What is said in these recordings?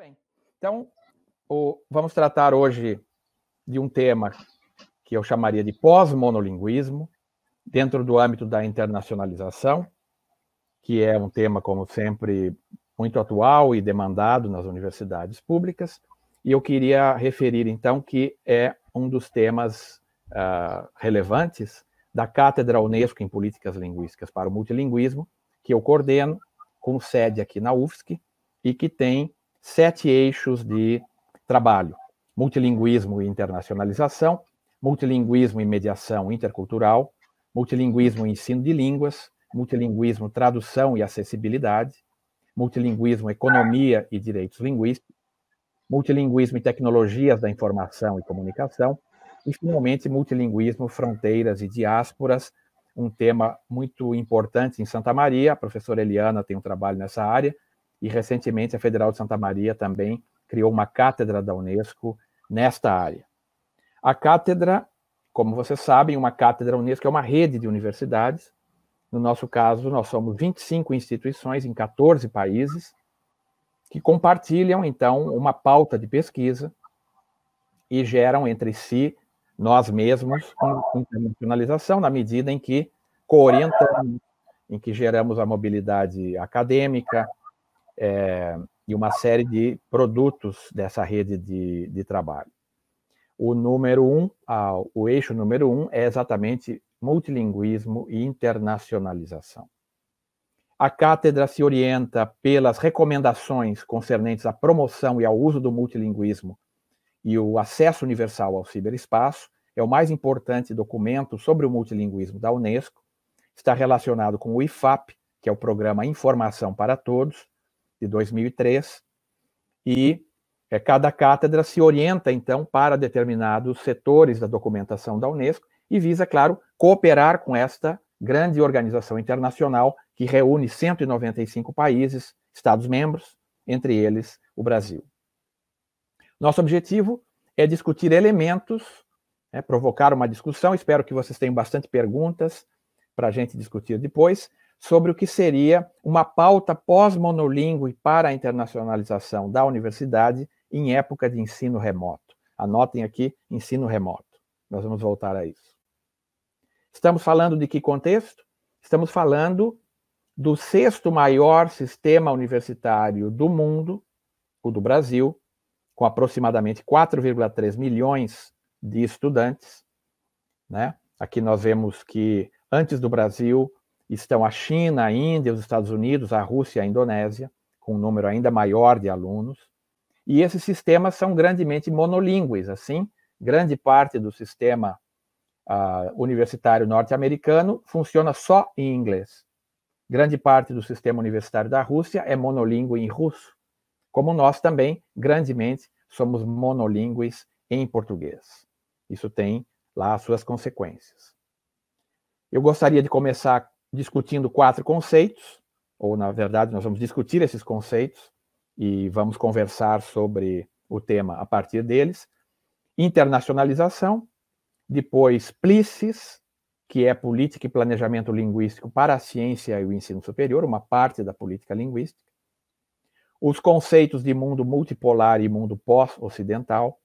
Bem, então o, vamos tratar hoje de um tema que eu chamaria de pós-monolinguismo, dentro do âmbito da internacionalização, que é um tema, como sempre, muito atual e demandado nas universidades públicas. E eu queria referir, então, que é um dos temas uh, relevantes da Cátedra Unesco em Políticas Linguísticas para o Multilinguismo, que eu coordeno, com sede aqui na UFSC, e que tem sete eixos de trabalho: multilinguismo e internacionalização, multilinguismo e mediação intercultural, multilinguismo e ensino de línguas, multilinguismo, tradução e acessibilidade, multilinguismo, economia e direitos linguísticos, multilinguismo e tecnologias da informação e comunicação, e finalmente multilinguismo, fronteiras e diásporas, um tema muito importante em Santa Maria. A professora Eliana tem um trabalho nessa área, e recentemente a Federal de Santa Maria também criou uma cátedra da Unesco nesta área. A cátedra, como vocês sabem, é uma cátedra Unesco é uma rede de universidades. No nosso caso, nós somos 25 instituições em 14 países que compartilham então uma pauta de pesquisa e geram entre si nós mesmos internacionalização na medida em que coorientamos, em que geramos a mobilidade acadêmica, é, e uma série de produtos dessa rede de, de trabalho. O número um, a, o eixo número um é exatamente multilinguismo e internacionalização. A cátedra se orienta pelas recomendações concernentes à promoção e ao uso do multilinguismo e o acesso universal ao ciberespaço. É o mais importante documento sobre o multilinguismo da Unesco. Está relacionado com o IFAP, que é o Programa Informação para Todos, de 2003, e é, cada cátedra se orienta, então, para determinados setores da documentação da Unesco e visa, claro, cooperar com esta grande organização internacional que reúne 195 países, Estados-membros, entre eles o Brasil. Nosso objetivo é discutir elementos, é, provocar uma discussão. Espero que vocês tenham bastante perguntas para a gente discutir depois, sobre o que seria uma pauta pós monolingue para a internacionalização da universidade em época de ensino remoto. Anotem aqui, ensino remoto. Nós vamos voltar a isso. Estamos falando de que contexto? Estamos falando do sexto maior sistema universitário do mundo, o do Brasil, com aproximadamente 4,3 milhões de estudantes. Né? Aqui nós vemos que antes do Brasil, estão a China, a Índia, os Estados Unidos, a Rússia e a Indonésia, com um número ainda maior de alunos. E esses sistemas são grandemente monolíngues, assim, grande parte do sistema uh, universitário norte-americano funciona só em inglês. Grande parte do sistema universitário da Rússia é monolíngue em russo, como nós também, grandemente, somos monolíngues em português. Isso tem lá as suas consequências. Eu gostaria de começar discutindo quatro conceitos, ou na verdade, nós vamos discutir esses conceitos e vamos conversar sobre o tema a partir deles. Internacionalização, depois PLICES, que é Política e Planejamento Linguístico para a Ciência e o Ensino Superior, uma parte da política linguística. Os conceitos de mundo multipolar e mundo pós-ocidental.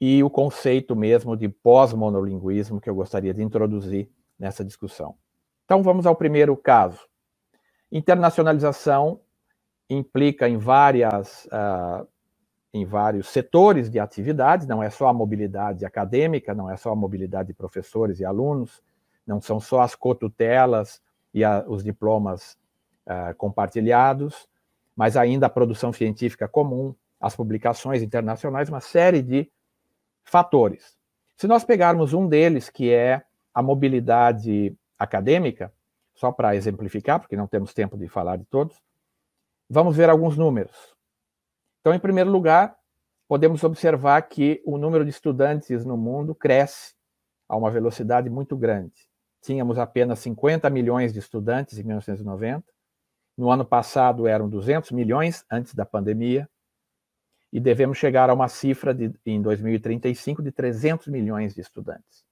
E o conceito mesmo de pós-monolinguismo, que eu gostaria de introduzir nessa discussão. Então vamos ao primeiro caso. Internacionalização implica em várias uh, em vários setores de atividades, não é só a mobilidade acadêmica, não é só a mobilidade de professores e alunos, não são só as cotutelas e a, os diplomas uh, compartilhados, mas ainda a produção científica comum, as publicações internacionais, uma série de fatores. Se nós pegarmos um deles, que é a mobilidade acadêmica, só para exemplificar, porque não temos tempo de falar de todos, vamos ver alguns números. Então, em primeiro lugar, podemos observar que o número de estudantes no mundo cresce a uma velocidade muito grande. Tínhamos apenas 50 milhões de estudantes em 1990. No ano passado eram 200 milhões antes da pandemia. E devemos chegar a uma cifra de, em 2035 de 300 milhões de estudantes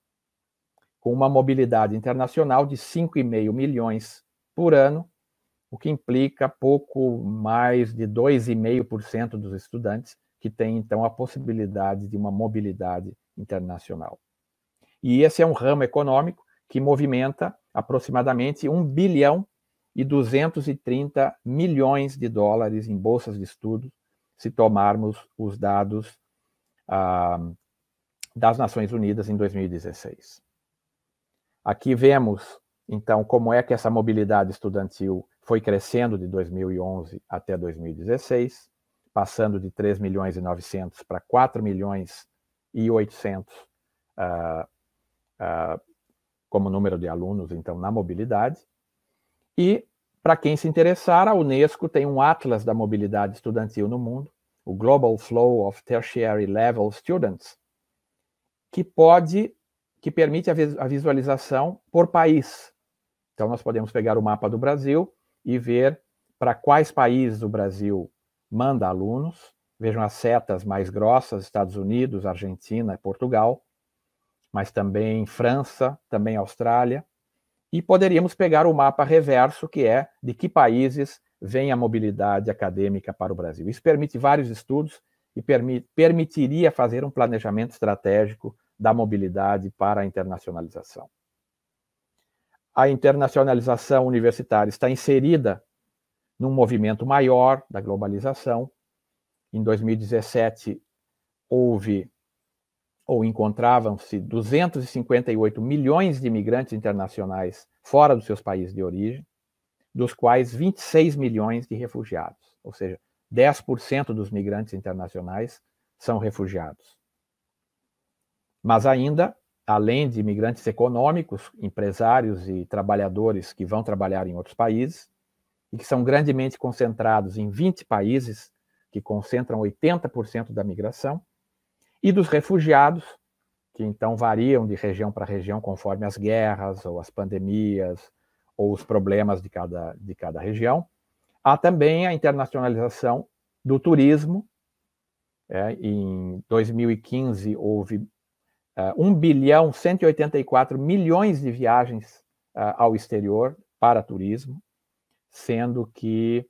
com uma mobilidade internacional de 5,5 milhões por ano, o que implica pouco mais de 2,5% dos estudantes que têm, então, a possibilidade de uma mobilidade internacional. E esse é um ramo econômico que movimenta aproximadamente 1 bilhão e 230 milhões de dólares em bolsas de estudo, se tomarmos os dados ah, das Nações Unidas em 2016. Aqui vemos, então, como é que essa mobilidade estudantil foi crescendo de 2011 até 2016, passando de 3 milhões e 900 para 4 milhões e 800 uh, uh, como número de alunos, então, na mobilidade. E, para quem se interessar, a Unesco tem um atlas da mobilidade estudantil no mundo, o Global Flow of Tertiary Level Students, que pode que permite a visualização por país. Então, nós podemos pegar o mapa do Brasil e ver para quais países o Brasil manda alunos. Vejam as setas mais grossas: Estados Unidos, Argentina, Portugal, mas também França, também Austrália. E poderíamos pegar o mapa reverso, que é de que países vem a mobilidade acadêmica para o Brasil. Isso permite vários estudos e permitiria fazer um planejamento estratégico da mobilidade para a internacionalização. A internacionalização universitária está inserida num movimento maior da globalização. Em 2017, houve ou encontravam-se 258 milhões de imigrantes internacionais fora dos seus países de origem, dos quais 26 milhões de refugiados, ou seja, 10% dos migrantes internacionais são refugiados. Mas ainda, além de imigrantes econômicos, empresários e trabalhadores que vão trabalhar em outros países, e que são grandemente concentrados em 20 países, que concentram 80% da migração, e dos refugiados, que então variam de região para região conforme as guerras ou as pandemias ou os problemas de cada, de cada região. Há também a internacionalização do turismo. É, em 2015, houve uh, ah, 1 bilhão 184 milhões de viagens uh, ao exterior para turismo, sendo que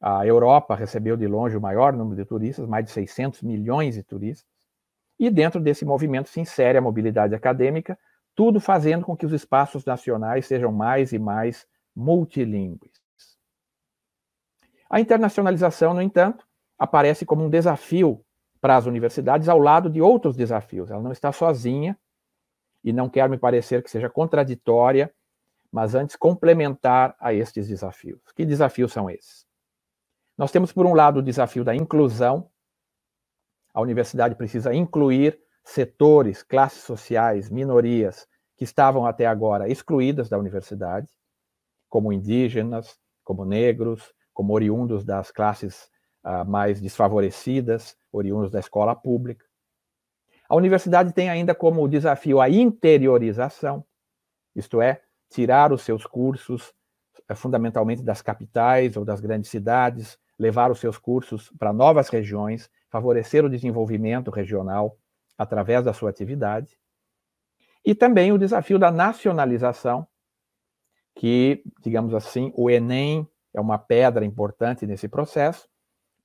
a Europa recebeu de longe o maior número de turistas, mais de 600 milhões de turistas. E dentro desse movimento se insere a mobilidade acadêmica, tudo fazendo com que os espaços nacionais sejam mais e mais multilingües. A internacionalização, no entanto, aparece como um desafio para as universidades ao lado de outros desafios. Ela não está sozinha e não quero me parecer que seja contraditória, mas antes complementar a estes desafios. Que desafios são esses? Nós temos, por um lado, o desafio da inclusão. A universidade precisa incluir setores, classes sociais, minorias que estavam até agora excluídas da universidade, como indígenas, como negros, como oriundos das classes ah, mais desfavorecidas, oriundos da escola pública. A universidade tem ainda como desafio a interiorização, isto é, tirar os seus cursos eh, fundamentalmente das capitais ou das grandes cidades, levar os seus cursos para novas regiões, favorecer o desenvolvimento regional através da sua atividade. E também o desafio da nacionalização, que, digamos assim, o Enem é uma pedra importante nesse processo,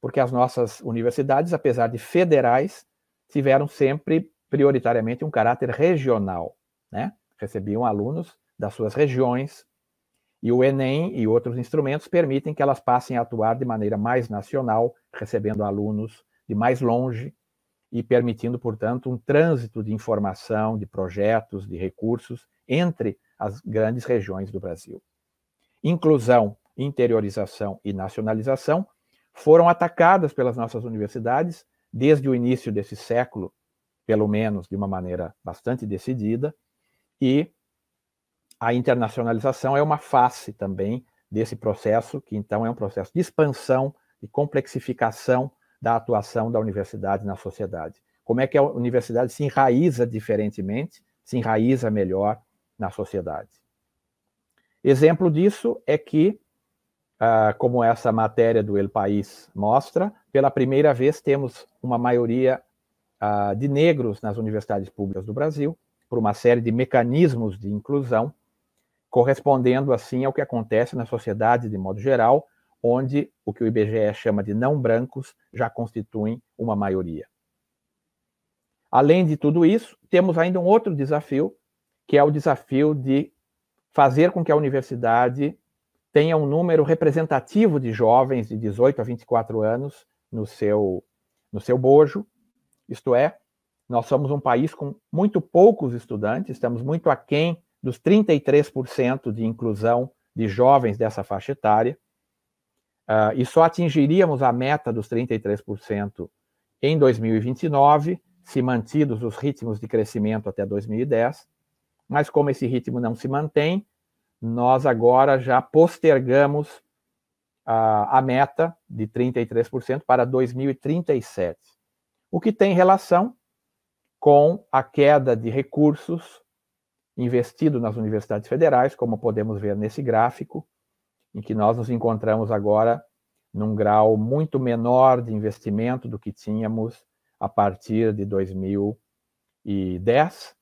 porque as nossas universidades, apesar de federais, tiveram sempre prioritariamente um caráter regional, né? Recebiam alunos das suas regiões e o Enem e outros instrumentos permitem que elas passem a atuar de maneira mais nacional, recebendo alunos de mais longe e permitindo, portanto, um trânsito de informação, de projetos, de recursos entre as grandes regiões do Brasil. Inclusão, interiorização e nacionalização foram atacadas pelas nossas universidades desde o início desse século, pelo menos de uma maneira bastante decidida, e a internacionalização é uma face também desse processo, que então é um processo de expansão e complexificação da atuação da universidade na sociedade. Como é que a universidade se enraiza diferentemente, se enraiza melhor na sociedade? Exemplo disso é que uh, como essa matéria do El País mostra, pela primeira vez temos uma maioria uh, de negros nas universidades públicas do Brasil, por uma série de mecanismos de inclusão, correspondendo assim ao que acontece na sociedade de modo geral, onde o que o IBGE chama de não brancos já constituem uma maioria. Além de tudo isso, temos ainda um outro desafio, que é o desafio de fazer com que a universidade tenha um número representativo de jovens de 18 a 24 anos no seu, no seu bojo, isto é, nós somos um país com muito poucos estudantes, estamos muito aquém dos 33% de inclusão de jovens dessa faixa etária, uh, e só atingiríamos a meta dos 33% em 2029, se mantidos os ritmos de crescimento até 2010, mas como esse ritmo não se mantém, nós agora já postergamos a, a meta de 33% para 2037, o que tem relação com a queda de recursos investido nas universidades federais, como podemos ver nesse gráfico, em que nós nos encontramos agora num grau muito menor de investimento do que tínhamos a partir de 2010,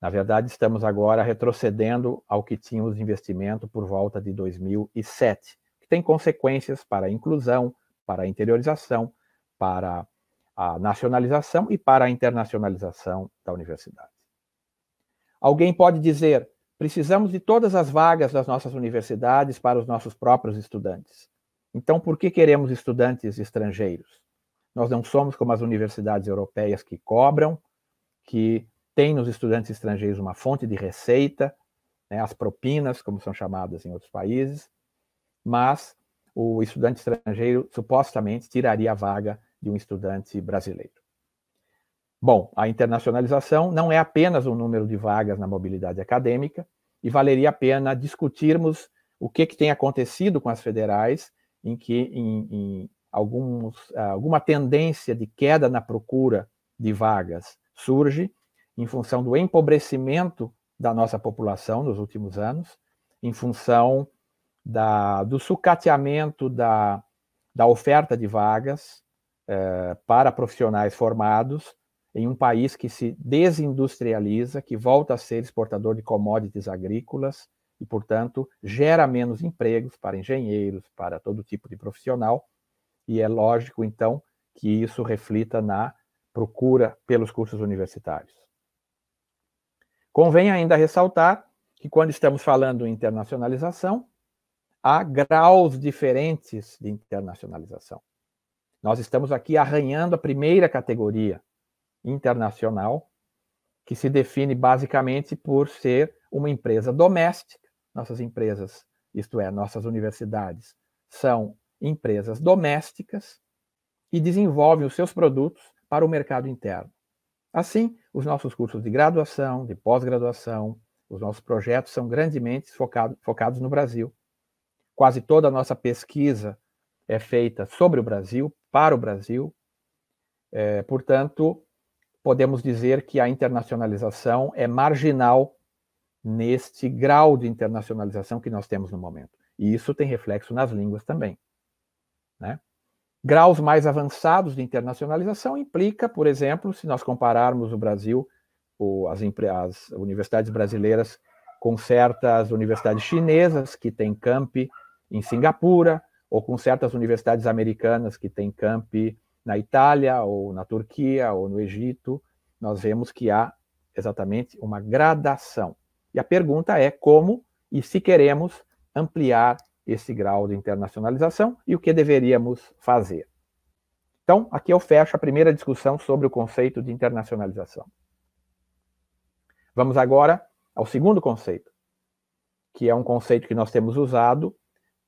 na verdade, estamos agora retrocedendo ao que tínhamos investimento por volta de 2007, que tem consequências para a inclusão, para a interiorização, para a nacionalização e para a internacionalização da universidade. Alguém pode dizer: precisamos de todas as vagas das nossas universidades para os nossos próprios estudantes. Então, por que queremos estudantes estrangeiros? Nós não somos como as universidades europeias que cobram, que tem nos estudantes estrangeiros uma fonte de receita, né, as propinas, como são chamadas em outros países, mas o estudante estrangeiro supostamente tiraria a vaga de um estudante brasileiro. Bom, a internacionalização não é apenas o um número de vagas na mobilidade acadêmica, e valeria a pena discutirmos o que, que tem acontecido com as federais, em que em, em alguns, alguma tendência de queda na procura de vagas surge, em função do empobrecimento da nossa população nos últimos anos, em função da, do sucateamento da, da oferta de vagas eh, para profissionais formados em um país que se desindustrializa, que volta a ser exportador de commodities agrícolas e, portanto, gera menos empregos para engenheiros, para todo tipo de profissional. E é lógico, então, que isso reflita na procura pelos cursos universitários. Convém ainda ressaltar que, quando estamos falando em internacionalização, há graus diferentes de internacionalização. Nós estamos aqui arranhando a primeira categoria internacional, que se define basicamente por ser uma empresa doméstica. Nossas empresas, isto é, nossas universidades, são empresas domésticas e desenvolvem os seus produtos para o mercado interno. Assim, os nossos cursos de graduação, de pós-graduação, os nossos projetos são grandemente focado, focados no Brasil. Quase toda a nossa pesquisa é feita sobre o Brasil, para o Brasil. É, portanto, podemos dizer que a internacionalização é marginal neste grau de internacionalização que nós temos no momento. E isso tem reflexo nas línguas também. Né? Graus mais avançados de internacionalização implica, por exemplo, se nós compararmos o Brasil, ou as, as universidades brasileiras com certas universidades chinesas que têm campi em Singapura, ou com certas universidades americanas que têm campi na Itália, ou na Turquia, ou no Egito, nós vemos que há exatamente uma gradação. E a pergunta é como e se queremos ampliar esse grau de internacionalização e o que deveríamos fazer. Então, aqui eu fecho a primeira discussão sobre o conceito de internacionalização. Vamos agora ao segundo conceito, que é um conceito que nós temos usado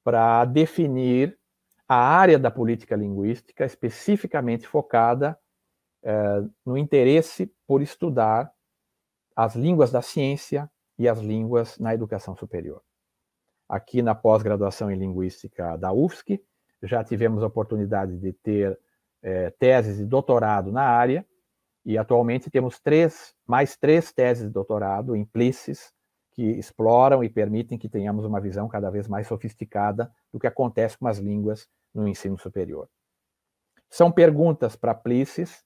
para definir a área da política linguística especificamente focada eh, no interesse por estudar as línguas da ciência e as línguas na educação superior aqui na pós-graduação em Linguística da UFSC. Já tivemos a oportunidade de ter é, teses de doutorado na área, e atualmente temos três, mais três teses de doutorado implícitas que exploram e permitem que tenhamos uma visão cada vez mais sofisticada do que acontece com as línguas no ensino superior. São perguntas para Plices.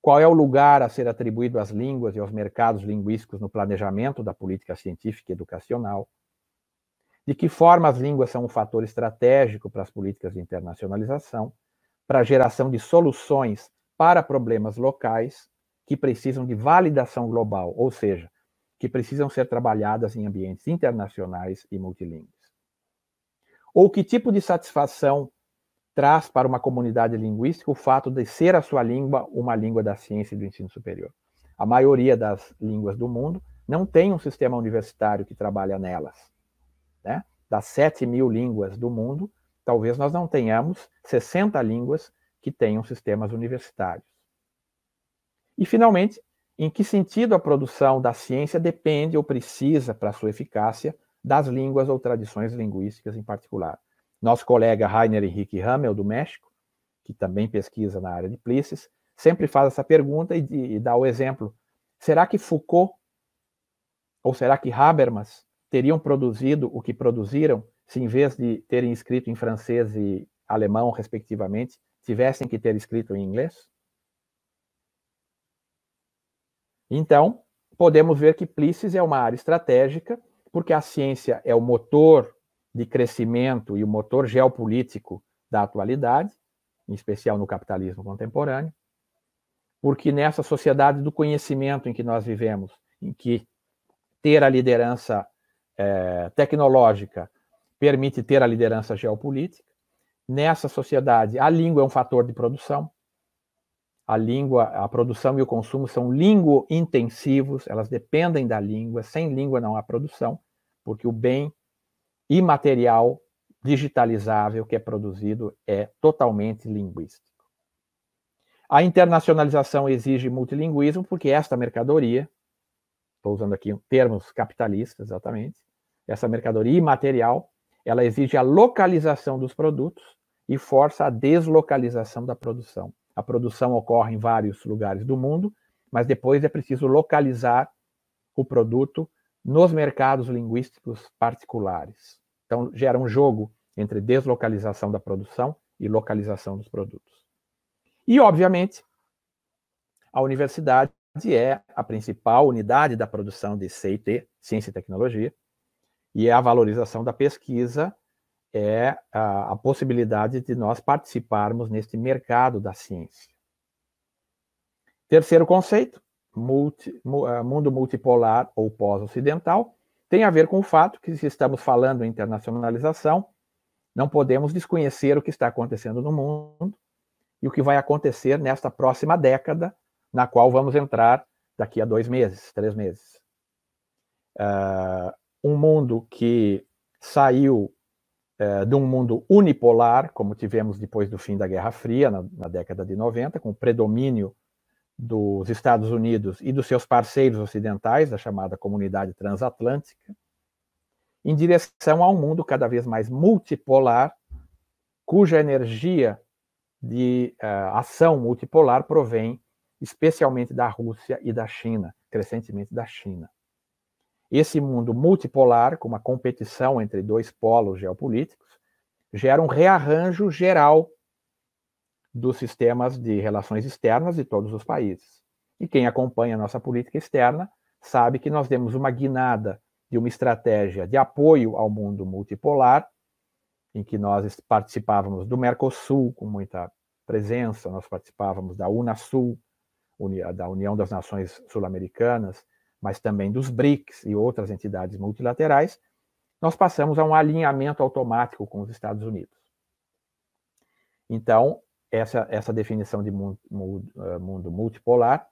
Qual é o lugar a ser atribuído às línguas e aos mercados linguísticos no planejamento da política científica e educacional? de que forma as línguas são um fator estratégico para as políticas de internacionalização, para a geração de soluções para problemas locais que precisam de validação global, ou seja, que precisam ser trabalhadas em ambientes internacionais e multilíngues. Ou que tipo de satisfação traz para uma comunidade linguística o fato de ser a sua língua uma língua da ciência e do ensino superior? A maioria das línguas do mundo não tem um sistema universitário que trabalha nelas né? das 7 mil línguas do mundo, talvez nós não tenhamos 60 línguas que tenham sistemas universitários. E, finalmente, em que sentido a produção da ciência depende ou precisa, para sua eficácia, das línguas ou tradições linguísticas em particular? Nosso colega Rainer Henrique Hamel, do México, que também pesquisa na área de Plices, sempre faz essa pergunta e, e dá o exemplo. Será que Foucault ou será que Habermas teriam produzido o que produziram se, em vez de terem escrito em francês e alemão, respectivamente, tivessem que ter escrito em inglês? Então, podemos ver que Plices é uma área estratégica, porque a ciência é o motor de crescimento e o motor geopolítico da atualidade, em especial no capitalismo contemporâneo, porque nessa sociedade do conhecimento em que nós vivemos, em que ter a liderança é, tecnológica permite ter a liderança geopolítica. Nessa sociedade, a língua é um fator de produção. A língua, a produção e o consumo são língua-intensivos, elas dependem da língua. Sem língua não há produção, porque o bem imaterial digitalizável que é produzido é totalmente linguístico. A internacionalização exige multilinguismo, porque esta mercadoria, estou usando aqui termos capitalistas exatamente, essa mercadoria imaterial, ela exige a localização dos produtos e força a deslocalização da produção. A produção ocorre em vários lugares do mundo, mas depois é preciso localizar o produto nos mercados linguísticos particulares. Então, gera um jogo entre deslocalização da produção e localização dos produtos. E, obviamente, a universidade é a principal unidade da produção de CT, Ciência e Tecnologia, e a valorização da pesquisa é a, a possibilidade de nós participarmos neste mercado da ciência. Terceiro conceito, multi, eh, mundo multipolar ou pós-ocidental, tem a ver com o fato que, se estamos falando em internacionalização, não podemos desconhecer o que está acontecendo no mundo e o que vai acontecer nesta próxima década, na qual vamos entrar daqui a dois meses, três meses. Uh, um mundo que saiu é, de um mundo unipolar, como tivemos depois do fim da Guerra Fria, na, na década de 90, com o predomínio dos Estados Unidos e dos seus parceiros ocidentais, da chamada comunidade transatlântica, em direção a um mundo cada vez mais multipolar, cuja energia de uh, ação multipolar provém especialmente da Rússia e da China, crescentemente da China. Esse mundo multipolar, com uma competição entre dois polos geopolíticos, gera um rearranjo geral dos sistemas de relações externas de todos os países. E quem acompanha a nossa política externa sabe que nós temos uma guinada de uma estratégia de apoio ao mundo multipolar, em que nós participávamos do Mercosul com muita presença, nós participávamos da Unasul, da União das Nações Sul-Americanas, mas também dos BRICS e outras entidades multilaterais, nós passamos a um alinhamento automático com os Estados Unidos. Então, essa, essa definição de eh, mundo, multipolar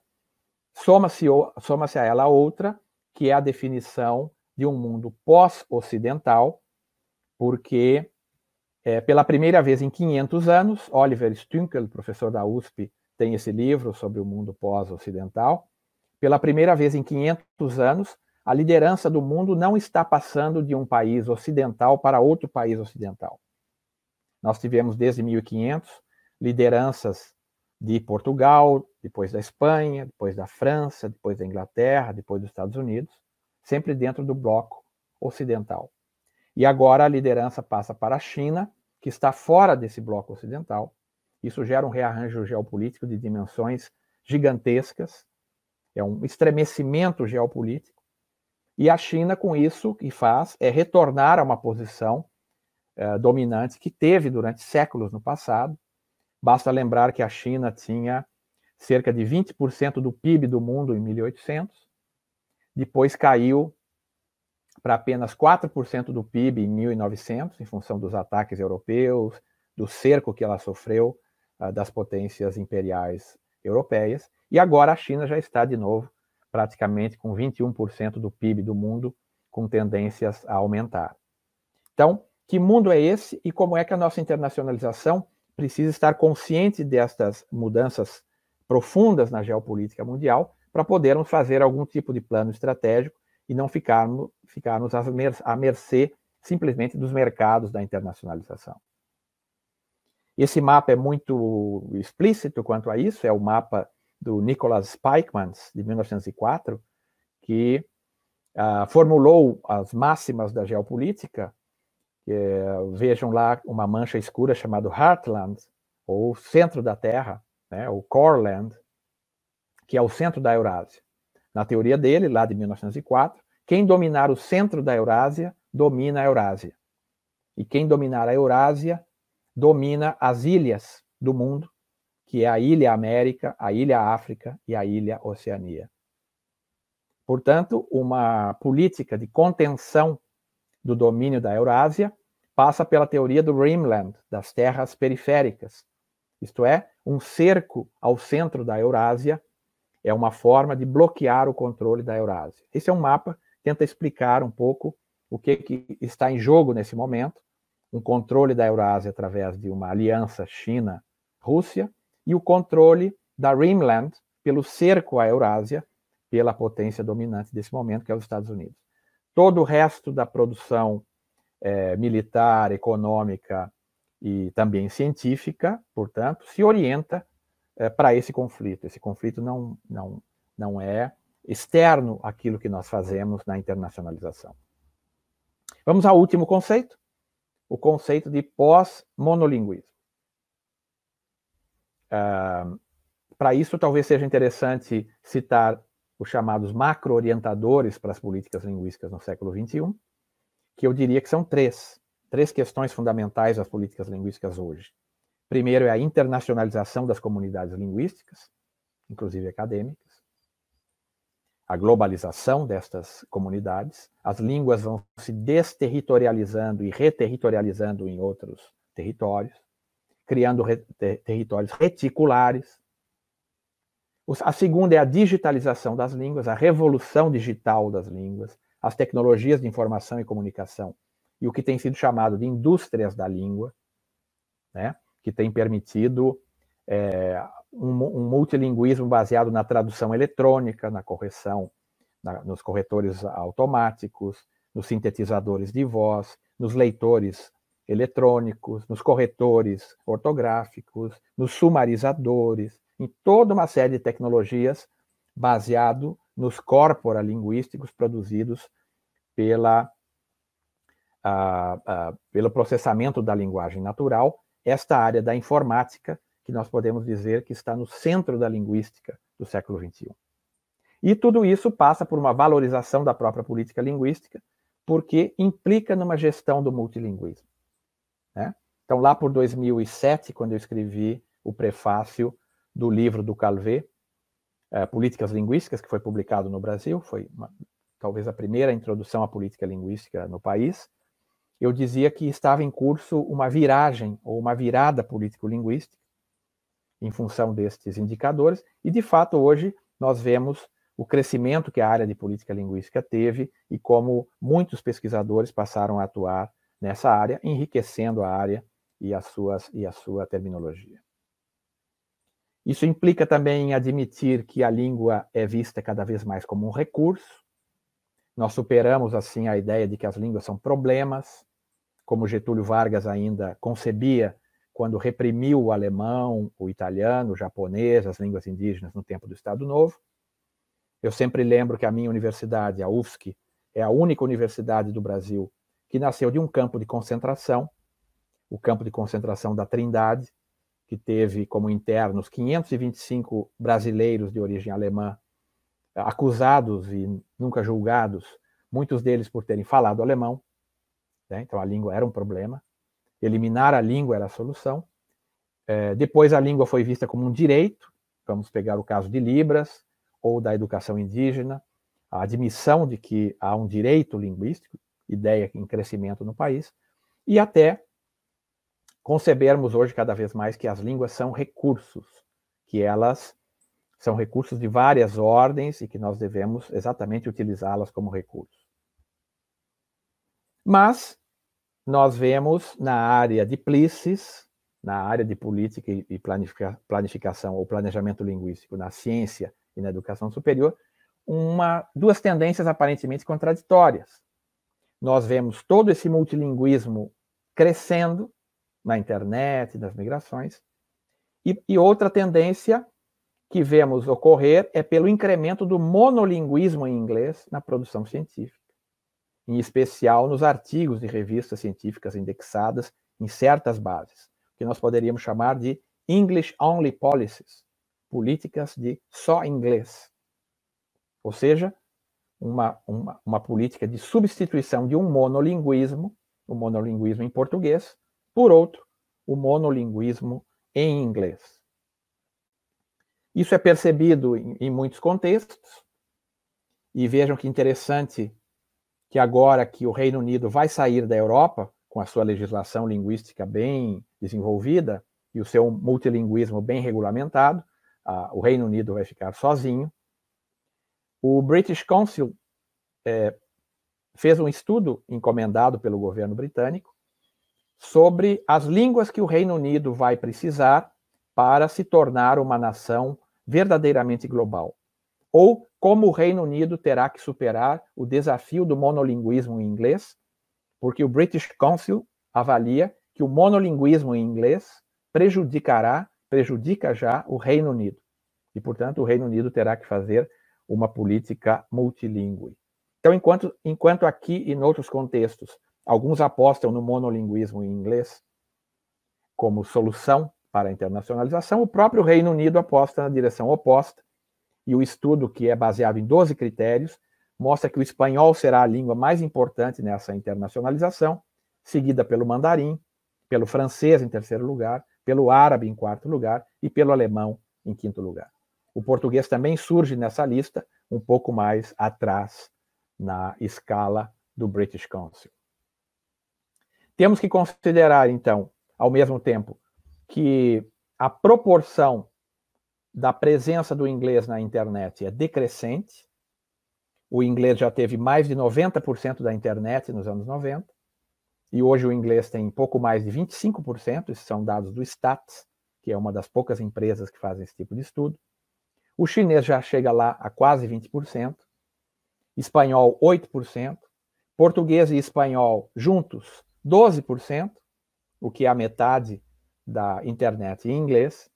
soma-se soma a ela outra, que é a definição de um mundo pós-ocidental, porque é, pela primeira vez em 500 anos, Oliver Stünkel, professor da USP, tem esse livro sobre o mundo pós-ocidental, pela primeira vez em 500 anos, a liderança do mundo não está passando de um país ocidental para outro país ocidental. Nós tivemos desde 1500 lideranças de Portugal, depois da Espanha, depois da França, depois da Inglaterra, depois dos Estados Unidos, sempre dentro do bloco ocidental. E agora a liderança passa para a China, que está fora desse bloco ocidental. Isso gera um rearranjo geopolítico de dimensões gigantescas, é um estremecimento geopolítico. E a China, com isso, o que faz é retornar a uma posição é, dominante que teve durante séculos no passado. Basta lembrar que a China tinha cerca de 20% do PIB do mundo em 1800, depois caiu para apenas 4% do PIB em 1900, em função dos ataques europeus, do cerco que ela sofreu uh, das potências imperiais europeias, e agora a China já está de novo praticamente com 21% do PIB do mundo com tendências a aumentar. Então, que mundo é esse e como é que a nossa internacionalização precisa estar consciente destas mudanças profundas na geopolítica mundial para podermos fazer algum tipo de plano estratégico e não ficarmos, ficarmos à mercê simplesmente dos mercados da internacionalização. Esse mapa é muito explícito quanto a isso, é o mapa do Nicholas Spikeman, de 1904, que ah, formulou as máximas da geopolítica. É, vejam lá uma mancha escura chamada Heartland, ou centro da Terra, né, ou Coreland, que é o centro da Eurásia. Na teoria dele, lá de 1904, quem dominar o centro da Eurásia domina a Eurásia. E quem dominar a Eurásia domina as ilhas do mundo que é a Ilha América, a Ilha África e a Ilha Oceania. Portanto, uma política de contenção do domínio da Eurásia passa pela teoria do Rimland, das terras periféricas. Isto é, um cerco ao centro da Eurásia é uma forma de bloquear o controle da Eurásia. Esse é um mapa que tenta explicar um pouco o que, que está em jogo nesse momento, um controle da Eurásia através de uma aliança China-Rússia e o controle da Rimland pelo cerco à Eurásia, pela potência dominante desse momento, que é os Estados Unidos. Todo o resto da produção é, militar, econômica e também científica, portanto, se orienta é, para esse conflito. Esse conflito não, não, não é externo àquilo que nós fazemos na internacionalização. Vamos ao último conceito, o conceito de pós-monolinguismo. Uh, para isso, talvez seja interessante citar os chamados macro-orientadores para as políticas linguísticas no século XXI, que eu diria que são três, três questões fundamentais das políticas linguísticas hoje. Primeiro é a internacionalização das comunidades linguísticas, inclusive acadêmicas, a globalização destas comunidades, as línguas vão se desterritorializando e reterritorializando em outros territórios, criando re ter territórios reticulares. A segunda é a digitalização das línguas, a revolução digital das línguas, as tecnologias de informação e comunicação e o que tem sido chamado de indústrias da língua, né, que tem permitido é, um, um, multilinguismo baseado na tradução eletrônica, na correção, na, nos corretores automáticos, nos sintetizadores de voz, nos leitores eletrônicos, nos corretores ortográficos, nos sumarizadores, em toda uma série de tecnologias baseado nos corpora linguísticos produzidos pela, pelo processamento da linguagem natural, esta área da informática, que nós podemos dizer que está no centro da linguística do século XXI. E tudo isso passa por uma valorização da própria política linguística, porque implica numa gestão do multilinguismo. Né? Então, lá por 2007, quando eu escrevi o prefácio do livro do Calvé, é, Políticas Linguísticas, que foi publicado no Brasil, foi uma, talvez a primeira introdução à política linguística no país, eu dizia que estava em curso uma viragem ou uma virada político-linguística em função destes indicadores, e de fato hoje nós vemos o crescimento que a área de política linguística teve e como muitos pesquisadores passaram a atuar nessa área, enriquecendo a área e, as suas, e a sua terminologia. Isso implica também admitir que a língua é vista cada vez mais como um recurso. Nós superamos, assim, a ideia de que as línguas são problemas, como Getúlio Vargas ainda concebia quando reprimiu o alemão, o italiano, o japonês, as línguas indígenas no tempo do Estado Novo. Eu sempre lembro que a minha universidade, a UFSC, é a única universidade do Brasil que nasceu de um campo de concentração, o campo de concentração da Trindade, que teve como internos 525 brasileiros de origem alemã eh, acusados e nunca julgados, muitos deles por terem falado alemão. Né? Então a língua era um problema. Eliminar a língua era a solução. É, depois a língua foi vista como um direito. Vamos pegar o caso de Libras ou da educação indígena, a admissão de que há um direito linguístico, ideia em crescimento no país, e até concebermos hoje cada vez mais que as línguas são recursos, que elas são recursos de várias ordens e que nós devemos exatamente utilizá-las como recursos. Mas nós vemos na área de plices, na área de política e planificação ou planejamento linguístico, na ciência e na educação superior, uma, duas tendências aparentemente contraditórias nós vemos todo esse multilinguismo crescendo na internet, nas migrações. E, e outra tendência que vemos ocorrer é pelo incremento do monolinguismo em inglês na produção científica, em especial nos artigos de revistas científicas indexadas em certas bases, que nós poderíamos chamar de English Only Policies, políticas de só inglês. Ou seja, uma, uma, uma política de substituição de um monolinguismo, o um monolinguismo em português, por outro, o um monolinguismo em inglês. Isso é percebido em, em muitos contextos, e vejam que interessante que agora que o Reino Unido vai sair da Europa, com a sua legislação linguística bem desenvolvida e o seu multilinguismo bem regulamentado, a, o Reino Unido vai ficar sozinho o British Council é, fez um estudo encomendado pelo governo britânico sobre as línguas que o Reino Unido vai precisar para se tornar uma nação verdadeiramente global, ou como o Reino Unido terá que superar o desafio do monolinguismo em inglês, porque o British Council avalia que o monolinguismo em inglês prejudicará, prejudica já o Reino Unido. E, portanto, o Reino Unido terá que fazer uma política multilingüe. Então, enquanto, enquanto aqui e em outros contextos, alguns apostam no monolinguismo em inglês como solução para a internacionalização, o próprio Reino Unido aposta na direção oposta, e o estudo, que é baseado em 12 critérios, mostra que o espanhol será a língua mais importante nessa internacionalização, seguida pelo mandarim, pelo francês em terceiro lugar, pelo árabe em quarto lugar e pelo alemão em quinto lugar. O português também surge nessa lista, um pouco mais atrás na escala do British Council. Temos que considerar, então, ao mesmo tempo, que a proporção da presença do inglês na internet é decrescente. O inglês já teve mais de 90% da internet nos anos 90, e hoje o inglês tem pouco mais de 25%, esses são dados do Stats, que é uma das poucas empresas que fazem esse tipo de estudo. O chinês já chega lá a quase 20%, espanhol 8%, português e espanhol juntos 12%, o que é a metade da internet em inglês,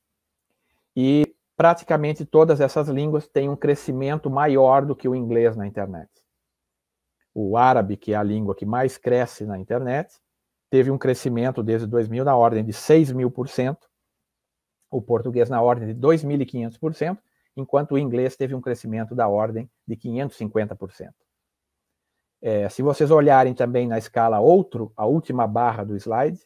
e praticamente todas essas línguas têm um crescimento maior do que o inglês na internet. O árabe, que é a língua que mais cresce na internet, teve um crescimento desde 2000 na ordem de 6 mil por cento, o português na ordem de 2.500%, enquanto o inglês teve um crescimento da ordem de 550%. É, se vocês olharem também na escala outro, a última barra do slide,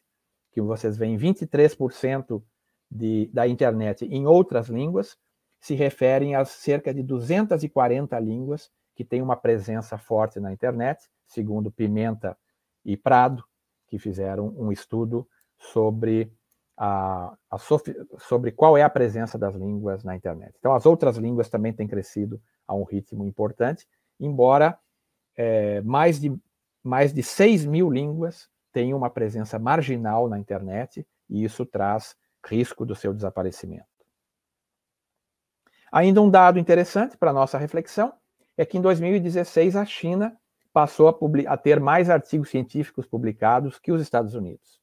que vocês veem 23% de, da internet em outras línguas, se referem a cerca de 240 línguas que têm uma presença forte na internet, segundo Pimenta e Prado, que fizeram um estudo sobre a, a sobre qual é a presença das línguas na internet. Então, as outras línguas também têm crescido a um ritmo importante, embora é, mais, de, mais de 6 mil línguas tenham uma presença marginal na internet, e isso traz risco do seu desaparecimento. Ainda um dado interessante para nossa reflexão é que em 2016 a China passou a, a ter mais artigos científicos publicados que os Estados Unidos.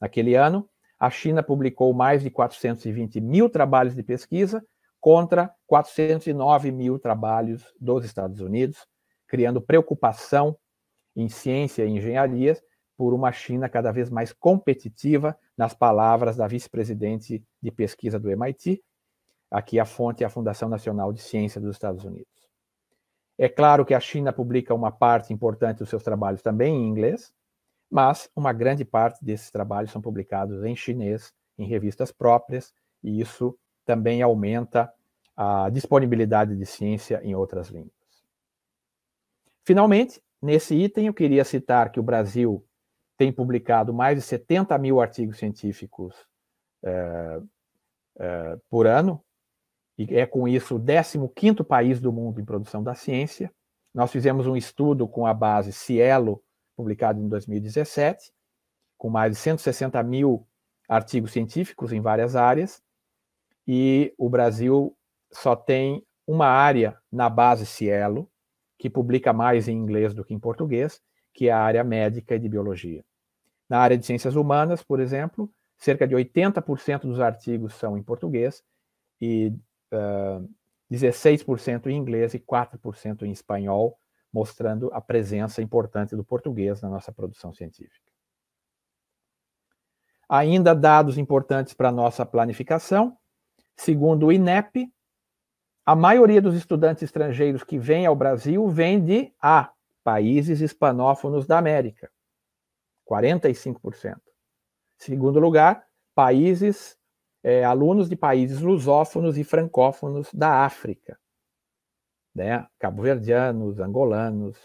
Naquele ano, a China publicou mais de 420 mil trabalhos de pesquisa contra 409 mil trabalhos dos Estados Unidos, criando preocupação em ciência e engenharia por uma China cada vez mais competitiva, nas palavras da vice-presidente de pesquisa do MIT. Aqui a fonte é a Fundação Nacional de Ciência dos Estados Unidos. É claro que a China publica uma parte importante dos seus trabalhos também em inglês, mas uma grande parte desses trabalhos são publicados em chinês, em revistas próprias, e isso também aumenta a disponibilidade de ciência em outras línguas. Finalmente, nesse item, eu queria citar que o Brasil tem publicado mais de 70 mil artigos científicos é, é, por ano, e é com isso o 15º país do mundo em produção da ciência. Nós fizemos um estudo com a base Cielo, publicado em 2017, com mais de 160 mil artigos científicos em várias áreas, e o Brasil só tem uma área na base Cielo, que publica mais em inglês do que em português, que é a área médica e de biologia. Na área de ciências humanas, por exemplo, cerca de 80% dos artigos são em português e uh, ah, 16% em inglês e 4% em espanhol, mostrando a presença importante do português na nossa produção científica. Ainda dados importantes para a nossa planificação. Segundo o INEP, a maioria dos estudantes estrangeiros que vêm ao Brasil vem de A, países hispanófonos da América, 45%. Segundo lugar, países é, alunos de países lusófonos e francófonos da África, né? cabo-verdianos, angolanos.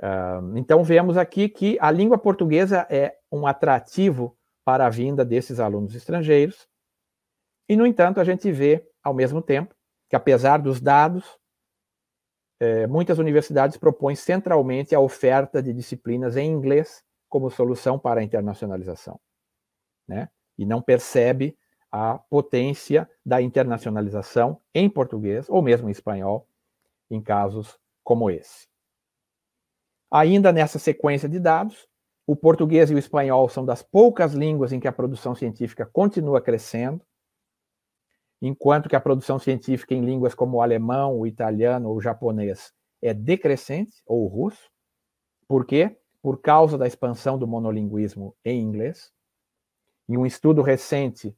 Ah, então, vemos aqui que a língua portuguesa é um atrativo para a vinda desses alunos estrangeiros. E, no entanto, a gente vê, ao mesmo tempo, que apesar dos dados, é, muitas universidades propõem centralmente a oferta de disciplinas em inglês como solução para a internacionalização. Né? E não percebe a potência da internacionalização em português ou mesmo em espanhol em casos como esse. Ainda nessa sequência de dados, o português e o espanhol são das poucas línguas em que a produção científica continua crescendo, enquanto que a produção científica em línguas como o alemão, o italiano ou o japonês é decrescente, ou o russo. Por quê? Por causa da expansão do monolinguismo em inglês. Em um estudo recente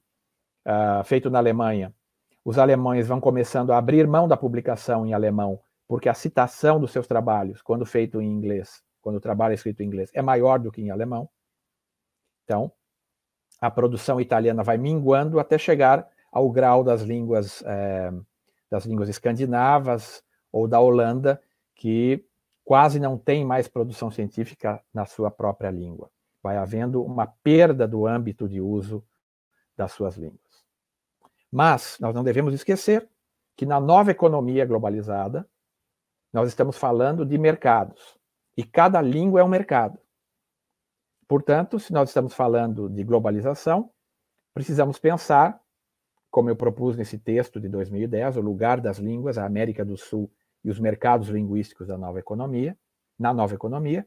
uh, feito na Alemanha, os alemães vão começando a abrir mão da publicação em alemão, porque a citação dos seus trabalhos, quando feito em inglês, quando o trabalho é escrito em inglês, é maior do que em alemão. Então, a produção italiana vai minguando até chegar ao grau das línguas é, das línguas escandinavas ou da Holanda, que quase não tem mais produção científica na sua própria língua. Vai havendo uma perda do âmbito de uso das suas línguas. Mas nós não devemos esquecer que na nova economia globalizada, nós estamos falando de mercados. E cada língua é um mercado. Portanto, se nós estamos falando de globalização, precisamos pensar, como eu propus nesse texto de 2010, o lugar das línguas, a América do Sul e os mercados linguísticos da nova economia, na nova economia,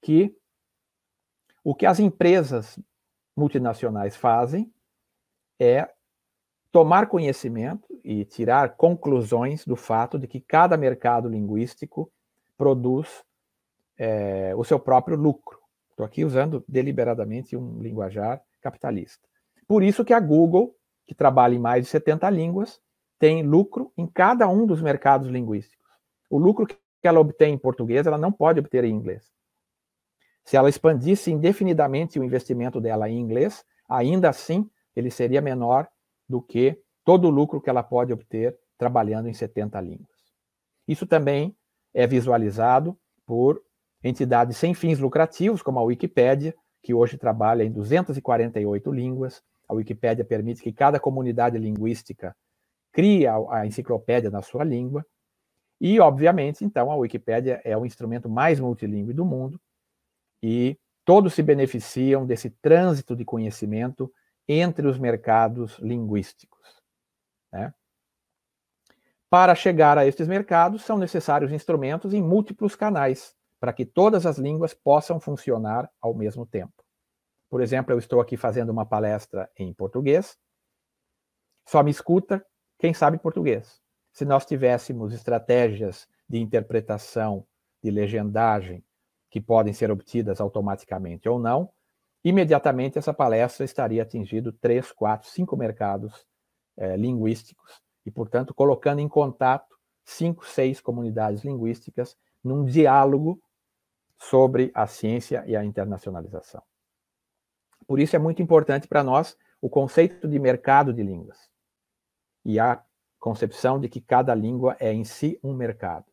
que o que as empresas multinacionais fazem é tomar conhecimento e tirar conclusões do fato de que cada mercado linguístico produz é, o seu próprio lucro. Estou aqui usando deliberadamente um linguajar capitalista. Por isso que a Google, que trabalha em mais de 70 línguas, tem lucro em cada um dos mercados linguísticos. O lucro que ela obtém em português, ela não pode obter em inglês. Se ela expandisse indefinidamente o investimento dela em inglês, ainda assim ele seria menor do que todo o lucro que ela pode obter trabalhando em 70 línguas. Isso também é visualizado por entidades sem fins lucrativos, como a Wikipédia, que hoje trabalha em 248 línguas. A Wikipédia permite que cada comunidade linguística crie a enciclopédia na sua língua. E, obviamente, então, a Wikipédia é o instrumento mais multilingüe do mundo e todos se beneficiam desse trânsito de conhecimento entre os mercados linguísticos. Né? Para chegar a estes mercados, são necessários instrumentos em múltiplos canais, para que todas as línguas possam funcionar ao mesmo tempo. Por exemplo, eu estou aqui fazendo uma palestra em português, só me escuta quem sabe português. Se nós tivéssemos estratégias de interpretação, de legendagem, que podem ser obtidas automaticamente ou não, imediatamente essa palestra estaria atingindo três, quatro, cinco mercados é, linguísticos e, portanto, colocando em contato cinco, seis comunidades linguísticas num diálogo sobre a ciência e a internacionalização. Por isso é muito importante para nós o conceito de mercado de línguas e a concepção de que cada língua é em si um mercado.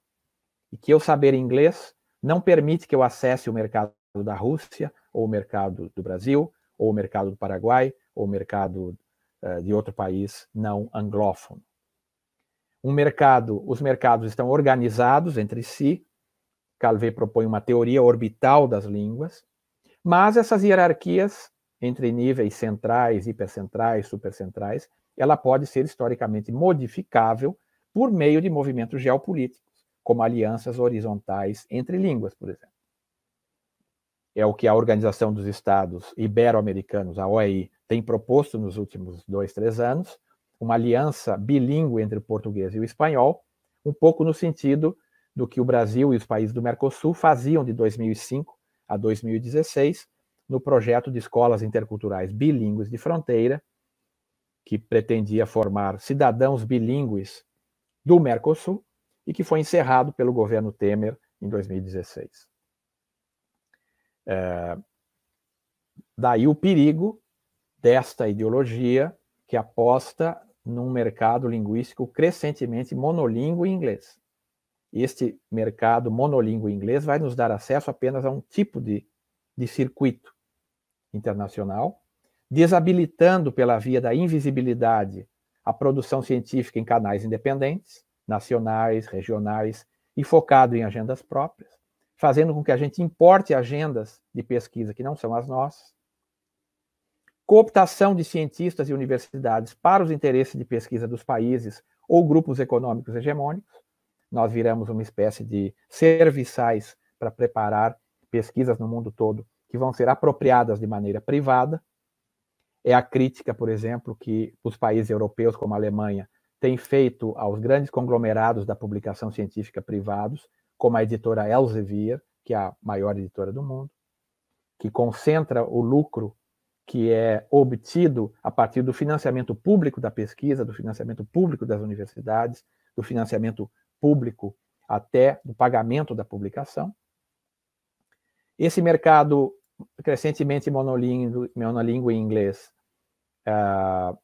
E que eu saber inglês não permite que eu acesse o mercado da Rússia, ou o mercado do Brasil, ou o mercado do Paraguai, ou o mercado uh, de outro país não anglófono. Um mercado, os mercados estão organizados entre si. Calvé propõe uma teoria orbital das línguas, mas essas hierarquias entre níveis centrais, hipercentrais, supercentrais, ela pode ser historicamente modificável por meio de movimentos geopolíticos, como alianças horizontais entre línguas, por exemplo é o que a Organização dos Estados Ibero-Americanos, a OEI, tem proposto nos últimos dois, três anos, uma aliança bilíngue entre o português e o espanhol, um pouco no sentido do que o Brasil e os países do Mercosul faziam de 2005 a 2016 no projeto de escolas interculturais bilíngues de fronteira, que pretendia formar cidadãos bilíngues do Mercosul e que foi encerrado pelo governo Temer em 2016. É, daí o perigo desta ideologia que aposta num mercado linguístico crescentemente monolíngue em inglês. Este mercado monolíngue inglês vai nos dar acesso apenas a um tipo de, de circuito internacional, desabilitando pela via da invisibilidade a produção científica em canais independentes, nacionais, regionais e focado em agendas próprias, fazendo com que a gente importe agendas de pesquisa que não são as nossas, cooptação de cientistas e universidades para os interesses de pesquisa dos países ou grupos econômicos hegemônicos. Nós viramos uma espécie de serviçais para preparar pesquisas no mundo todo que vão ser apropriadas de maneira privada. É a crítica, por exemplo, que os países europeus, como a Alemanha, têm feito aos grandes conglomerados da publicação científica privados, como a editora Elsevier, que é a maior editora do mundo, que concentra o lucro que é obtido a partir do financiamento público da pesquisa, do financiamento público das universidades, do financiamento público até do pagamento da publicação. Esse mercado crescentemente monolíngue, monolíngue em inglês uh,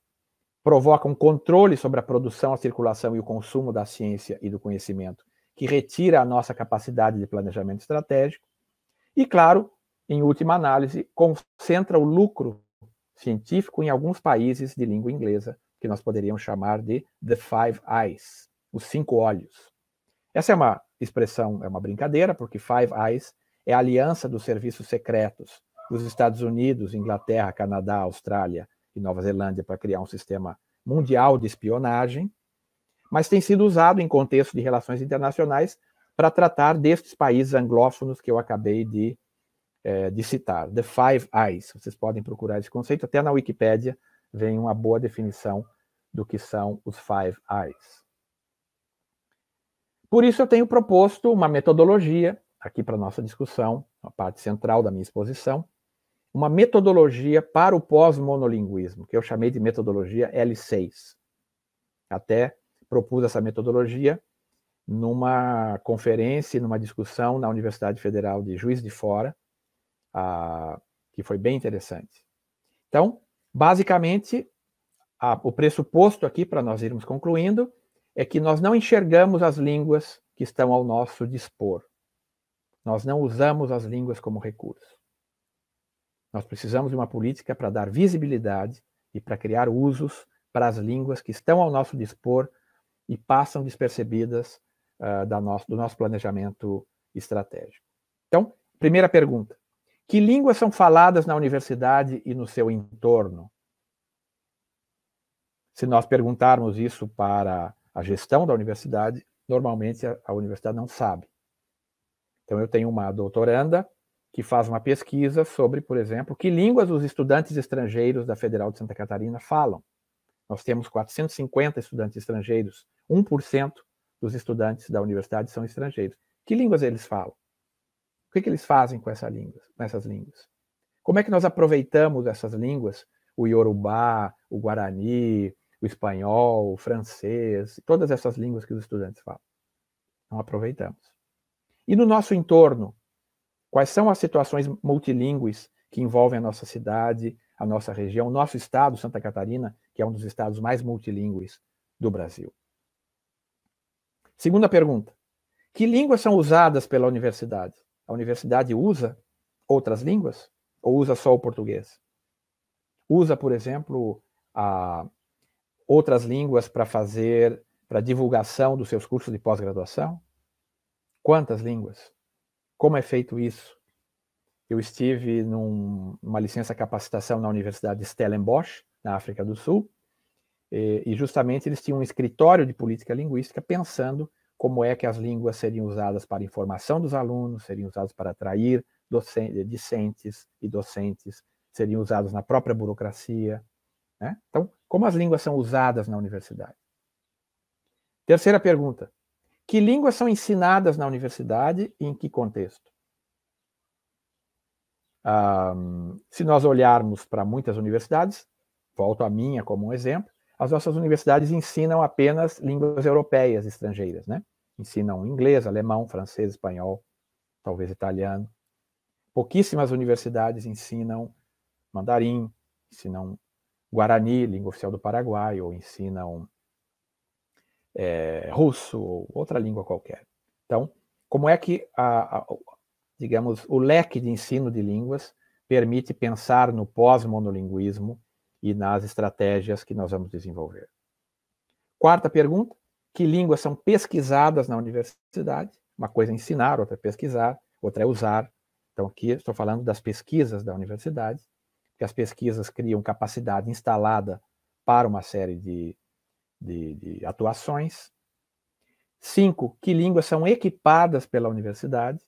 provoca um controle sobre a produção, a circulação e o consumo da ciência e do conhecimento que retira a nossa capacidade de planejamento estratégico. E, claro, em última análise, concentra o lucro científico em alguns países de língua inglesa, que nós poderíamos chamar de The Five Eyes os cinco olhos. Essa é uma expressão, é uma brincadeira, porque Five Eyes é a aliança dos serviços secretos dos Estados Unidos, Inglaterra, Canadá, Austrália e Nova Zelândia para criar um sistema mundial de espionagem mas tem sido usado em contexto de relações internacionais para tratar destes países anglófonos que eu acabei de, é, de citar. The Five Eyes. Vocês podem procurar esse conceito, até na Wikipédia vem uma boa definição do que são os Five Eyes. Por isso, eu tenho proposto uma metodologia, aqui para nossa discussão, a parte central da minha exposição, uma metodologia para o pós-monolinguismo, que eu chamei de metodologia L6. Até propus essa metodologia numa conferência, numa discussão na Universidade Federal de Juiz de Fora, a, que foi bem interessante. Então, basicamente, a, o pressuposto aqui para nós irmos concluindo é que nós não enxergamos as línguas que estão ao nosso dispor. Nós não usamos as línguas como recurso. Nós precisamos de uma política para dar visibilidade e para criar usos para as línguas que estão ao nosso dispor e passam despercebidas uh, da nosso, do nosso planejamento estratégico. Então, primeira pergunta: que línguas são faladas na universidade e no seu entorno? Se nós perguntarmos isso para a gestão da universidade, normalmente a, a universidade não sabe. Então, eu tenho uma doutoranda que faz uma pesquisa sobre, por exemplo, que línguas os estudantes estrangeiros da Federal de Santa Catarina falam. Nós temos 450 estudantes estrangeiros 1% dos estudantes da universidade são estrangeiros. Que línguas eles falam? O que, que eles fazem com, essa língua, com essas línguas? Como é que nós aproveitamos essas línguas, o iorubá, o guarani, o espanhol, o francês, todas essas línguas que os estudantes falam? Não aproveitamos. E no nosso entorno, quais são as situações multilíngues que envolvem a nossa cidade, a nossa região, o nosso estado, Santa Catarina, que é um dos estados mais multilíngues do Brasil? Segunda pergunta: que línguas são usadas pela universidade? A universidade usa outras línguas ou usa só o português? Usa, por exemplo, a outras línguas para fazer para divulgação dos seus cursos de pós-graduação? Quantas línguas? Como é feito isso? Eu estive numa licença capacitação na Universidade de Stellenbosch, na África do Sul, eh, e justamente eles tinham um escritório de política linguística pensando como é que as línguas seriam usadas para informação dos alunos, seriam usadas para atrair eh, discentes e docentes, seriam usadas na própria burocracia. Né? Então, como as línguas são usadas na universidade? Terceira pergunta: que línguas são ensinadas na universidade e em que contexto? Ah, se nós olharmos para muitas universidades, volto à minha como um exemplo, as nossas universidades ensinam apenas línguas europeias estrangeiras, né? Ensinam inglês, alemão, francês, espanhol, talvez italiano. Pouquíssimas universidades ensinam mandarim, ensinam guarani, língua oficial do Paraguai, ou ensinam é, russo ou outra língua qualquer. Então, como é que, a, a, digamos, o leque de ensino de línguas permite pensar no pós-monolinguismo e nas estratégias que nós vamos desenvolver. Quarta pergunta: que línguas são pesquisadas na universidade? Uma coisa é ensinar, outra é pesquisar, outra é usar. Então, aqui estou falando das pesquisas da universidade, que as pesquisas criam capacidade instalada para uma série de, de, de atuações. Cinco, que línguas são equipadas pela universidade?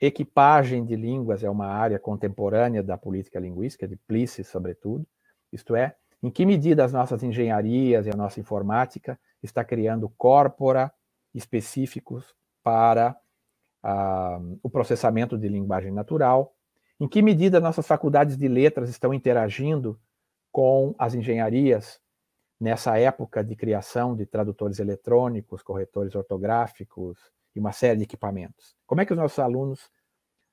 Equipagem de línguas é uma área contemporânea da política linguística, de Plície, sobretudo. Isto é, em que medida as nossas engenharias e a nossa informática está criando corpora específicos para ah, o processamento de linguagem natural, em que medida nossas faculdades de letras estão interagindo com as engenharias nessa época de criação de tradutores eletrônicos, corretores ortográficos e uma série de equipamentos. Como é que os nossos alunos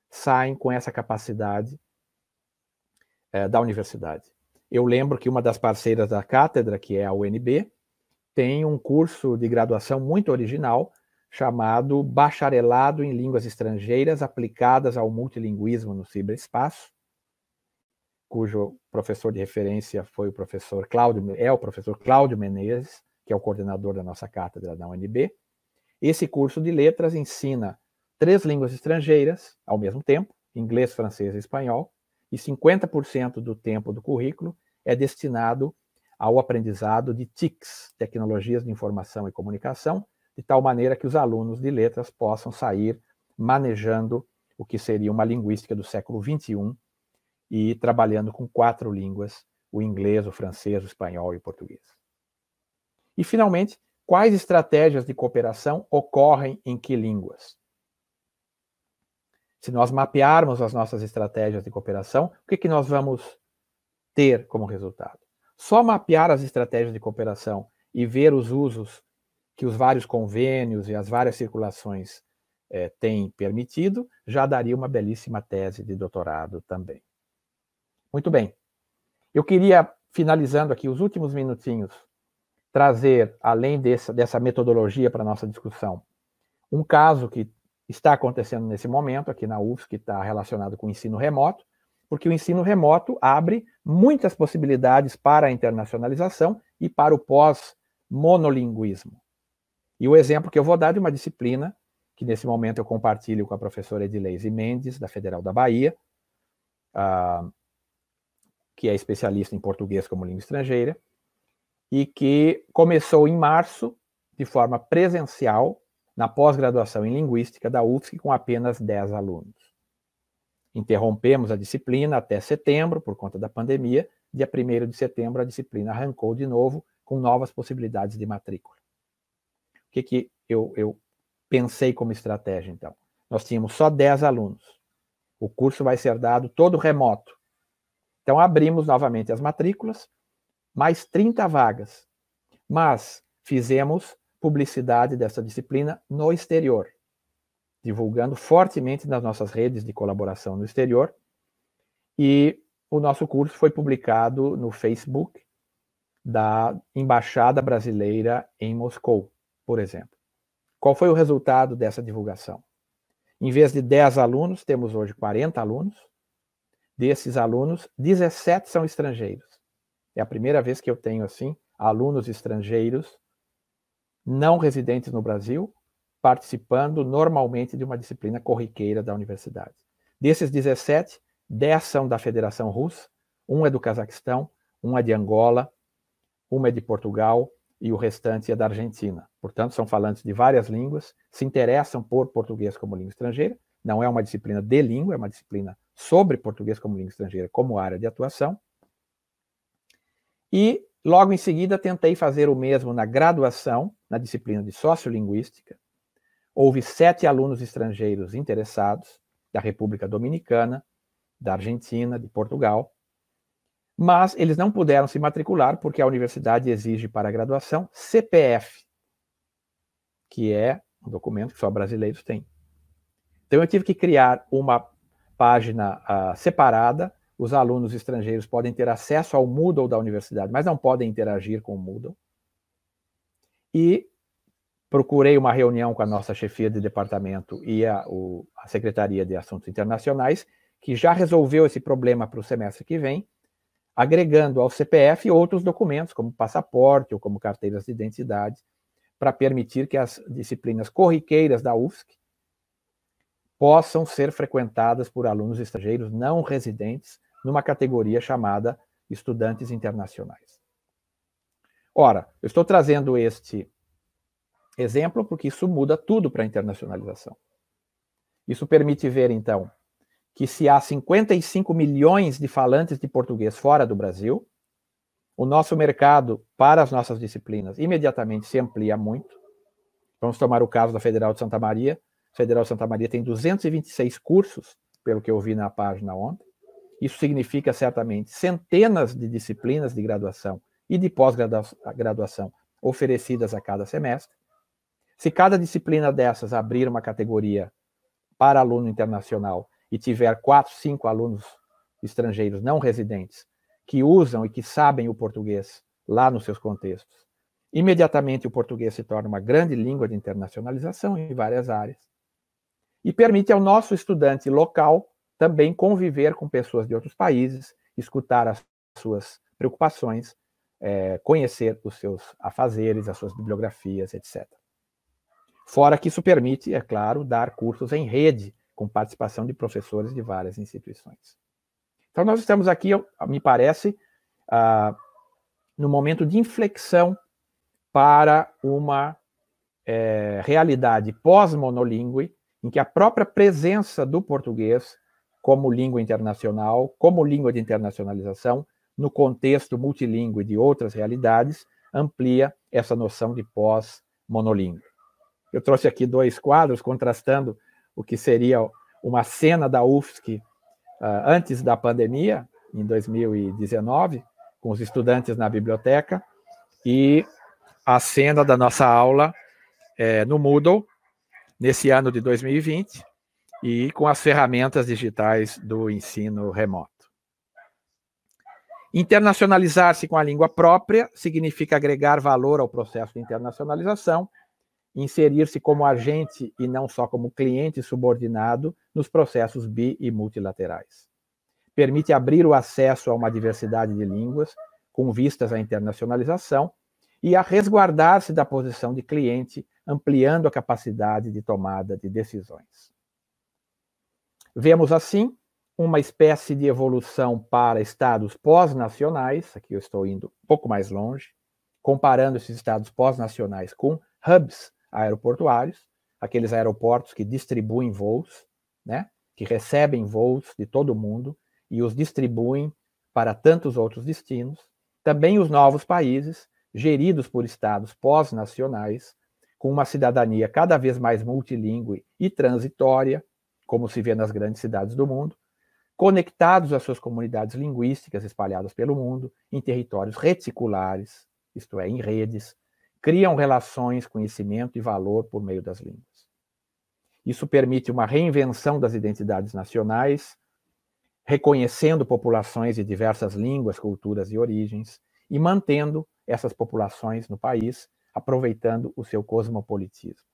saem com essa capacidade eh, da universidade? Eu lembro que uma das parceiras da cátedra, que é a UNB, tem um curso de graduação muito original chamado Bacharelado em Línguas Estrangeiras Aplicadas ao Multilinguismo no Ciberespaço, cujo professor de referência foi o professor Cláudio, é o professor Cláudio Menezes, que é o coordenador da nossa cátedra da UNB. Esse curso de letras ensina três línguas estrangeiras ao mesmo tempo, inglês, francês e espanhol, e 50% do tempo do currículo é destinado ao aprendizado de TICs, Tecnologias de Informação e Comunicação, de tal maneira que os alunos de letras possam sair manejando o que seria uma linguística do século XXI e trabalhando com quatro línguas, o inglês, o francês, o espanhol e o português. E, finalmente, quais estratégias de cooperação ocorrem em que línguas? Se nós mapearmos as nossas estratégias de cooperação, o que, que nós vamos ter como resultado. Só mapear as estratégias de cooperação e ver os usos que os vários convênios e as várias circulações é, têm permitido já daria uma belíssima tese de doutorado também. Muito bem. Eu queria, finalizando aqui os últimos minutinhos, trazer, além dessa, dessa metodologia para a nossa discussão, um caso que está acontecendo nesse momento aqui na UFS, que está relacionado com o ensino remoto, porque o ensino remoto abre muitas possibilidades para a internacionalização e para o pós-monolinguismo. E o exemplo que eu vou dar de uma disciplina, que nesse momento eu compartilho com a professora Edileise Mendes, da Federal da Bahia, uh, que é especialista em português como língua estrangeira, e que começou em março, de forma presencial, na pós-graduação em Linguística da UFSC, com apenas 10 alunos. Interrompemos a disciplina até setembro, por conta da pandemia. Dia 1 de setembro, a disciplina arrancou de novo, com novas possibilidades de matrícula. O que, que eu, eu pensei como estratégia, então? Nós tínhamos só 10 alunos. O curso vai ser dado todo remoto. Então, abrimos novamente as matrículas, mais 30 vagas. Mas fizemos publicidade dessa disciplina no exterior divulgando fortemente nas nossas redes de colaboração no exterior. E o nosso curso foi publicado no Facebook da Embaixada Brasileira em Moscou, por exemplo. Qual foi o resultado dessa divulgação? Em vez de 10 alunos, temos hoje 40 alunos. Desses alunos, 17 são estrangeiros. É a primeira vez que eu tenho, assim, alunos estrangeiros não residentes no Brasil participando normalmente de uma disciplina corriqueira da universidade. Desses 17, 10 são da Federação Russa, um é do Cazaquistão, um é de Angola, uma é de Portugal e o restante é da Argentina. Portanto, são falantes de várias línguas, se interessam por português como língua estrangeira, não é uma disciplina de língua, é uma disciplina sobre português como língua estrangeira como área de atuação. E logo em seguida tentei fazer o mesmo na graduação, na disciplina de sociolinguística, Houve sete alunos estrangeiros interessados, da República Dominicana, da Argentina, de Portugal, mas eles não puderam se matricular porque a universidade exige para a graduação CPF, que é um documento que só brasileiros têm. Então eu tive que criar uma página uh, separada. Os alunos estrangeiros podem ter acesso ao Moodle da universidade, mas não podem interagir com o Moodle. E procurei uma reunião com a nossa chefia de departamento e a, o, a Secretaria de Assuntos Internacionais, que já resolveu esse problema para o semestre que vem, agregando ao CPF outros documentos, como passaporte ou como carteiras de identidade, para permitir que as disciplinas corriqueiras da UFSC possam ser frequentadas por alunos estrangeiros não residentes numa categoria chamada estudantes internacionais. Ora, eu estou trazendo este Exemplo, porque isso muda tudo para a internacionalização. Isso permite ver, então, que se há 55 milhões de falantes de português fora do Brasil, o nosso mercado para as nossas disciplinas imediatamente se amplia muito. Vamos tomar o caso da Federal de Santa Maria. A Federal de Santa Maria tem 226 cursos, pelo que eu vi na página ontem. Isso significa certamente centenas de disciplinas de graduação e de pós-graduação oferecidas a cada semestre. Se cada disciplina dessas abrir uma categoria para aluno internacional e tiver quatro, cinco alunos estrangeiros não residentes que usam e que sabem o português lá nos seus contextos, imediatamente o português se torna uma grande língua de internacionalização em várias áreas e permite ao nosso estudante local também conviver com pessoas de outros países, escutar as suas preocupações, é, conhecer os seus afazeres, as suas bibliografias, etc. Fora que isso permite, é claro, dar cursos em rede, com participação de professores de várias instituições. Então, nós estamos aqui, me parece, ah, no momento de inflexão para uma é, realidade pós-monolíngue, em que a própria presença do português como língua internacional, como língua de internacionalização, no contexto multilíngue de outras realidades, amplia essa noção de pós-monolíngue. Eu trouxe aqui dois quadros contrastando o que seria uma cena da UFSC ah, antes da pandemia, em 2019, com os estudantes na biblioteca, e a cena da nossa aula é, no Moodle, nesse ano de 2020, e com as ferramentas digitais do ensino remoto. Internacionalizar-se com a língua própria significa agregar valor ao processo de internacionalização inserir-se como agente e não só como cliente subordinado nos processos bi e multilaterais. Permite abrir o acesso a uma diversidade de línguas, com vistas à internacionalização, e a resguardar-se da posição de cliente, ampliando a capacidade de tomada de decisões. Vemos assim uma espécie de evolução para estados pós-nacionais, aqui eu estou indo um pouco mais longe, comparando esses estados pós-nacionais com hubs aeroportuários, aqueles aeroportos que distribuem voos, né? que recebem voos de todo o mundo e os distribuem para tantos outros destinos. Também os novos países, geridos por estados pós-nacionais, com uma cidadania cada vez mais multilingüe e transitória, como se vê nas grandes cidades do mundo, conectados às suas comunidades linguísticas espalhadas pelo mundo, em territórios reticulares, isto é, em redes, criam relações, conhecimento e valor por meio das línguas. Isso permite uma reinvenção das identidades nacionais, reconhecendo populações de diversas línguas, culturas e origens e mantendo essas populações no país, aproveitando o seu cosmopolitismo.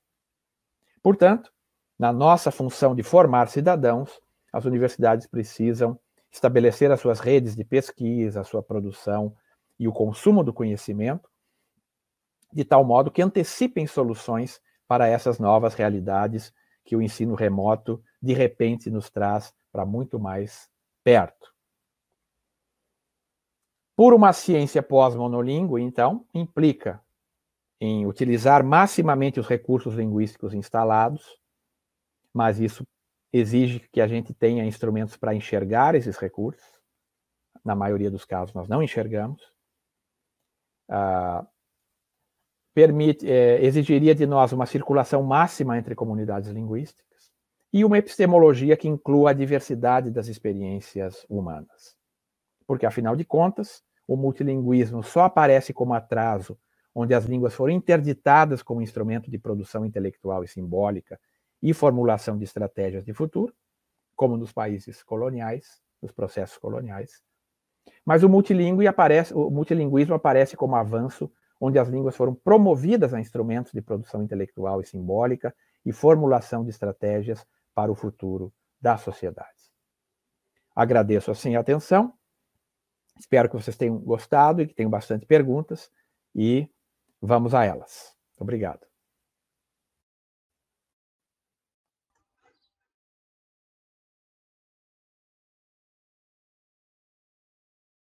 Portanto, na nossa função de formar cidadãos, as universidades precisam estabelecer as suas redes de pesquisa, a sua produção e o consumo do conhecimento, de tal modo que antecipem soluções para essas novas realidades que o ensino remoto de repente nos traz para muito mais perto. Por uma ciência pós monolíngua então, implica em utilizar maximamente os recursos linguísticos instalados, mas isso exige que a gente tenha instrumentos para enxergar esses recursos. Na maioria dos casos, nós não enxergamos. Uh, permite, é, exigiria de nós uma circulação máxima entre comunidades linguísticas e uma epistemologia que inclua a diversidade das experiências humanas. Porque, afinal de contas, o multilinguismo só aparece como atraso onde as línguas foram interditadas como instrumento de produção intelectual e simbólica e formulação de estratégias de futuro, como nos países coloniais, nos processos coloniais. Mas o, multilingue aparece, o multilinguismo aparece como avanço onde as línguas foram promovidas a instrumentos de produção intelectual e simbólica e formulação de estratégias para o futuro das sociedades. Agradeço assim a atenção. Espero que vocês tenham gostado e que tenham bastante perguntas e vamos a elas. Obrigado.